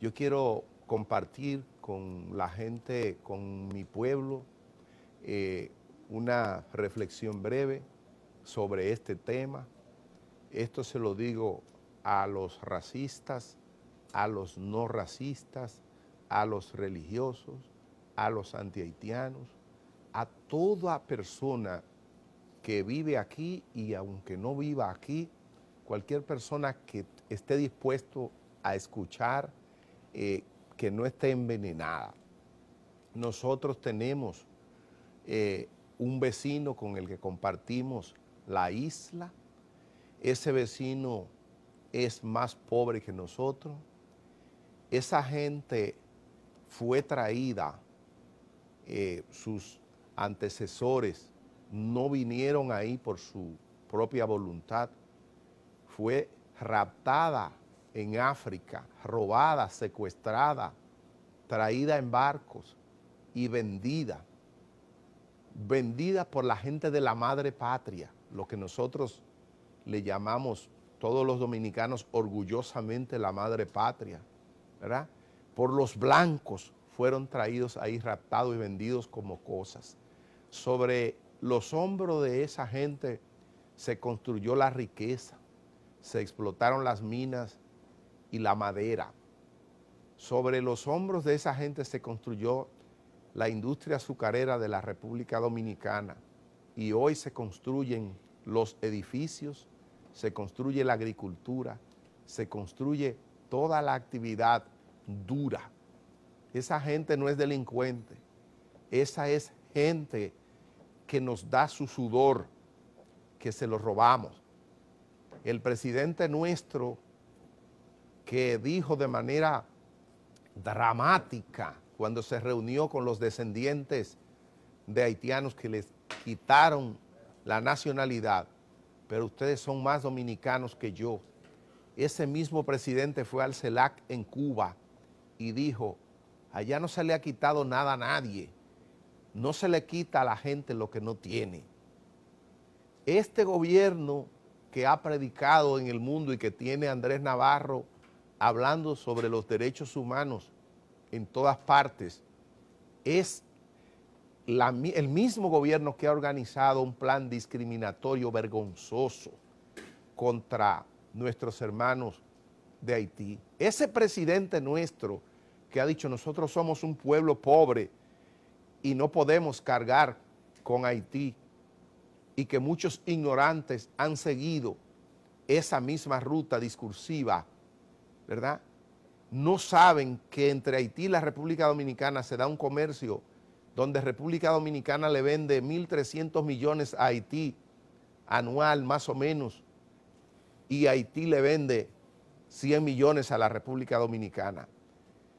Yo quiero compartir con la gente, con mi pueblo, eh, una reflexión breve sobre este tema. Esto se lo digo a los racistas, a los no racistas, a los religiosos, a los antihaitianos, a toda persona que vive aquí y aunque no viva aquí, cualquier persona que esté dispuesto a escuchar, eh, que no esté envenenada. Nosotros tenemos eh, un vecino con el que compartimos la isla. Ese vecino es más pobre que nosotros. Esa gente fue traída, eh, sus antecesores no vinieron ahí por su propia voluntad, fue raptada en África, robada, secuestrada, traída en barcos y vendida. Vendida por la gente de la madre patria, lo que nosotros le llamamos todos los dominicanos orgullosamente la madre patria, ¿verdad? Por los blancos fueron traídos ahí raptados y vendidos como cosas. Sobre los hombros de esa gente se construyó la riqueza, se explotaron las minas, y la madera. Sobre los hombros de esa gente se construyó la industria azucarera de la República Dominicana y hoy se construyen los edificios, se construye la agricultura, se construye toda la actividad dura. Esa gente no es delincuente, esa es gente que nos da su sudor, que se lo robamos. El presidente nuestro que dijo de manera dramática cuando se reunió con los descendientes de haitianos que les quitaron la nacionalidad, pero ustedes son más dominicanos que yo. Ese mismo presidente fue al CELAC en Cuba y dijo, allá no se le ha quitado nada a nadie, no se le quita a la gente lo que no tiene. Este gobierno que ha predicado en el mundo y que tiene Andrés Navarro, hablando sobre los derechos humanos en todas partes, es el mismo gobierno que ha organizado un plan discriminatorio vergonzoso contra nuestros hermanos de Haití. Ese presidente nuestro que ha dicho nosotros somos un pueblo pobre y no podemos cargar con Haití y que muchos ignorantes han seguido esa misma ruta discursiva ¿verdad? No saben que entre Haití y la República Dominicana se da un comercio donde República Dominicana le vende 1.300 millones a Haití anual más o menos y Haití le vende 100 millones a la República Dominicana.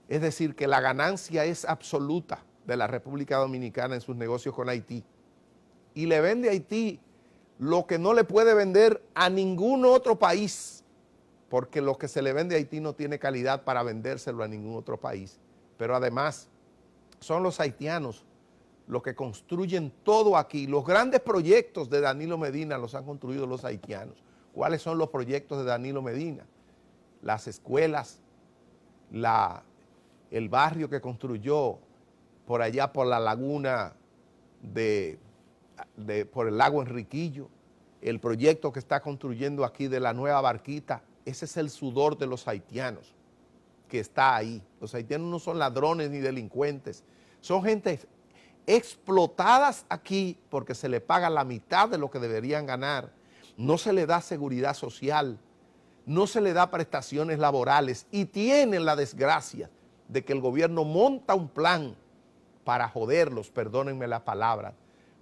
Es decir, que la ganancia es absoluta de la República Dominicana en sus negocios con Haití. Y le vende a Haití lo que no le puede vender a ningún otro país porque lo que se le vende a Haití no tiene calidad para vendérselo a ningún otro país. Pero además, son los haitianos los que construyen todo aquí. Los grandes proyectos de Danilo Medina los han construido los haitianos. ¿Cuáles son los proyectos de Danilo Medina? Las escuelas, la, el barrio que construyó por allá por la laguna de, por el lago Enriquillo, el proyecto que está construyendo aquí de la nueva barquita, ese es el sudor de los haitianos que está ahí. Los haitianos no son ladrones ni delincuentes. Son gente explotadas aquí porque se le paga la mitad de lo que deberían ganar. No se le da seguridad social. No se le da prestaciones laborales. Y tienen la desgracia de que el gobierno monta un plan para joderlos, perdónenme la palabra,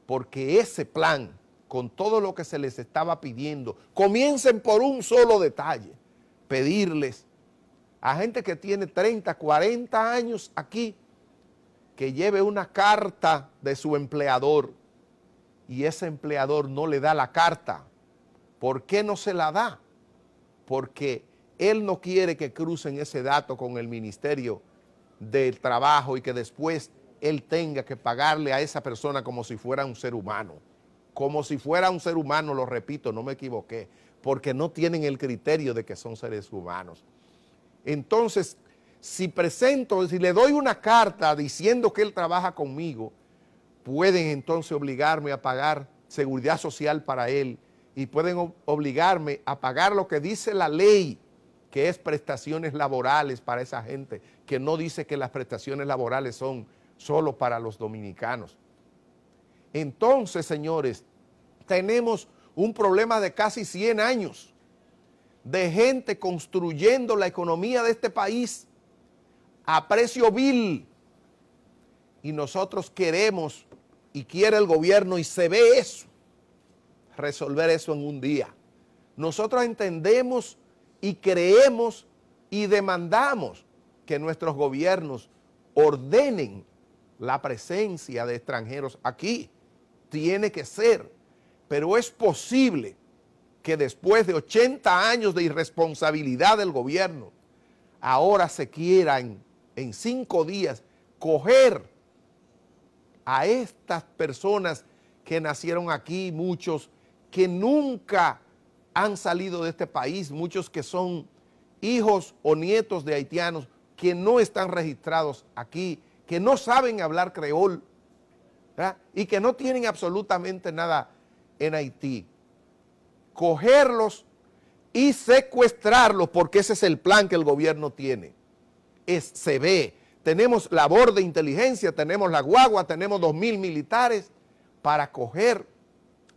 porque ese plan con todo lo que se les estaba pidiendo. Comiencen por un solo detalle, pedirles a gente que tiene 30, 40 años aquí, que lleve una carta de su empleador y ese empleador no le da la carta. ¿Por qué no se la da? Porque él no quiere que crucen ese dato con el Ministerio del Trabajo y que después él tenga que pagarle a esa persona como si fuera un ser humano como si fuera un ser humano, lo repito, no me equivoqué, porque no tienen el criterio de que son seres humanos. Entonces, si presento, si le doy una carta diciendo que él trabaja conmigo, pueden entonces obligarme a pagar seguridad social para él y pueden obligarme a pagar lo que dice la ley, que es prestaciones laborales para esa gente, que no dice que las prestaciones laborales son solo para los dominicanos. Entonces, señores, tenemos un problema de casi 100 años de gente construyendo la economía de este país a precio vil. Y nosotros queremos, y quiere el gobierno, y se ve eso, resolver eso en un día. Nosotros entendemos y creemos y demandamos que nuestros gobiernos ordenen la presencia de extranjeros aquí tiene que ser. Pero es posible que después de 80 años de irresponsabilidad del gobierno, ahora se quieran en cinco días coger a estas personas que nacieron aquí, muchos que nunca han salido de este país, muchos que son hijos o nietos de haitianos que no están registrados aquí, que no saben hablar creol, y que no tienen absolutamente nada en Haití. Cogerlos y secuestrarlos, porque ese es el plan que el gobierno tiene. Es, se ve, tenemos labor de inteligencia, tenemos la guagua, tenemos dos mil militares para coger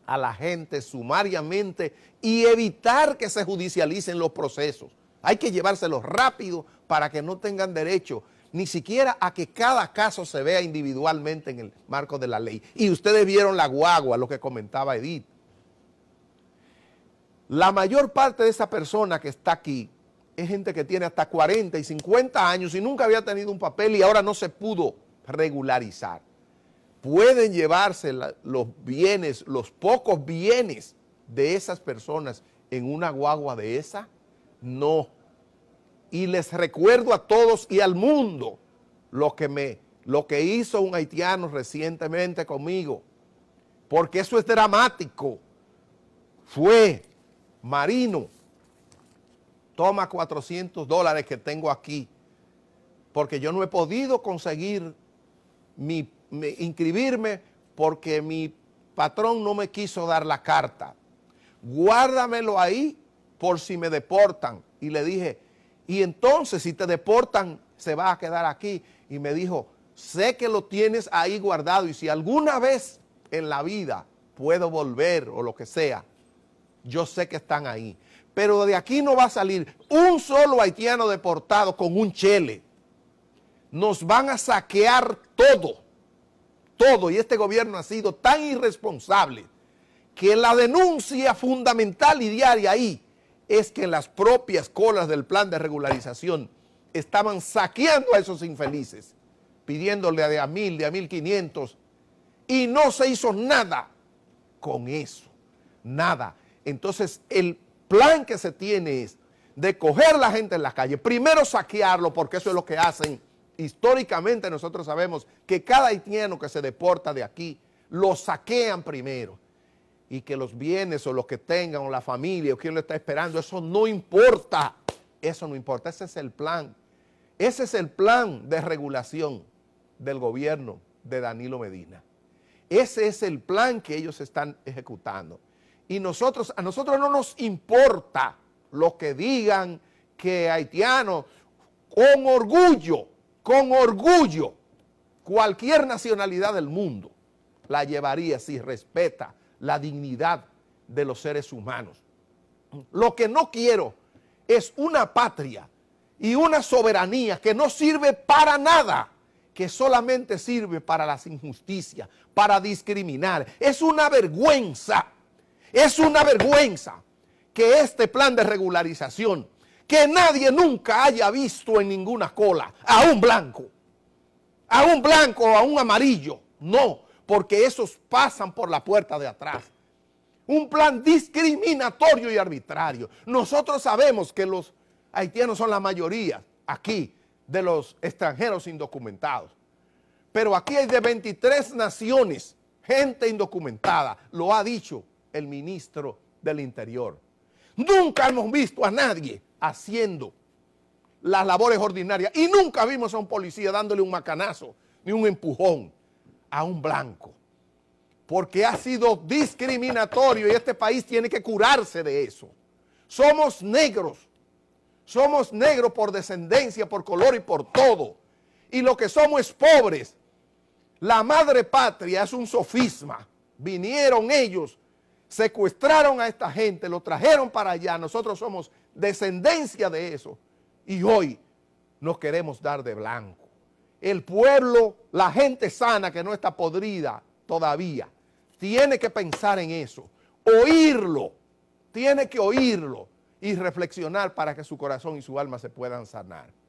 a la gente sumariamente y evitar que se judicialicen los procesos. Hay que llevárselos rápido para que no tengan derecho ni siquiera a que cada caso se vea individualmente en el marco de la ley. Y ustedes vieron la guagua, lo que comentaba Edith. La mayor parte de esa persona que está aquí es gente que tiene hasta 40 y 50 años y nunca había tenido un papel y ahora no se pudo regularizar. Pueden llevarse los bienes, los pocos bienes de esas personas en una guagua de esa? No y les recuerdo a todos y al mundo lo que, me, lo que hizo un haitiano recientemente conmigo, porque eso es dramático. Fue Marino, toma 400 dólares que tengo aquí, porque yo no he podido conseguir inscribirme porque mi patrón no me quiso dar la carta. Guárdamelo ahí por si me deportan. Y le dije, y entonces si te deportan, se va a quedar aquí. Y me dijo, sé que lo tienes ahí guardado y si alguna vez en la vida puedo volver o lo que sea, yo sé que están ahí. Pero de aquí no va a salir un solo haitiano deportado con un chele. Nos van a saquear todo, todo. Y este gobierno ha sido tan irresponsable que la denuncia fundamental y diaria ahí es que en las propias colas del plan de regularización estaban saqueando a esos infelices, pidiéndole de a mil, de a mil quinientos, y no se hizo nada con eso, nada. Entonces el plan que se tiene es de coger la gente en la calle, primero saquearlo, porque eso es lo que hacen. Históricamente nosotros sabemos que cada haitiano que se deporta de aquí, lo saquean primero y que los bienes o los que tengan o la familia o quien lo está esperando, eso no importa. Eso no importa, ese es el plan. Ese es el plan de regulación del gobierno de Danilo Medina. Ese es el plan que ellos están ejecutando. Y nosotros, a nosotros no nos importa lo que digan que haitianos, con orgullo, con orgullo, cualquier nacionalidad del mundo la llevaría si respeta la dignidad de los seres humanos. Lo que no quiero es una patria y una soberanía que no sirve para nada, que solamente sirve para las injusticias, para discriminar. Es una vergüenza, es una vergüenza que este plan de regularización, que nadie nunca haya visto en ninguna cola, a un blanco, a un blanco o a un amarillo, no, porque esos pasan por la puerta de atrás. Un plan discriminatorio y arbitrario. Nosotros sabemos que los haitianos son la mayoría aquí de los extranjeros indocumentados. Pero aquí hay de 23 naciones gente indocumentada, lo ha dicho el ministro del Interior. Nunca hemos visto a nadie haciendo las labores ordinarias y nunca vimos a un policía dándole un macanazo ni un empujón a un blanco. Porque ha sido discriminatorio y este país tiene que curarse de eso. Somos negros. Somos negros por descendencia, por color y por todo. Y lo que somos es pobres. La madre patria es un sofisma. Vinieron ellos, secuestraron a esta gente, lo trajeron para allá. Nosotros somos descendencia de eso. Y hoy nos queremos dar de blanco el pueblo, la gente sana que no está podrida todavía, tiene que pensar en eso, oírlo, tiene que oírlo y reflexionar para que su corazón y su alma se puedan sanar.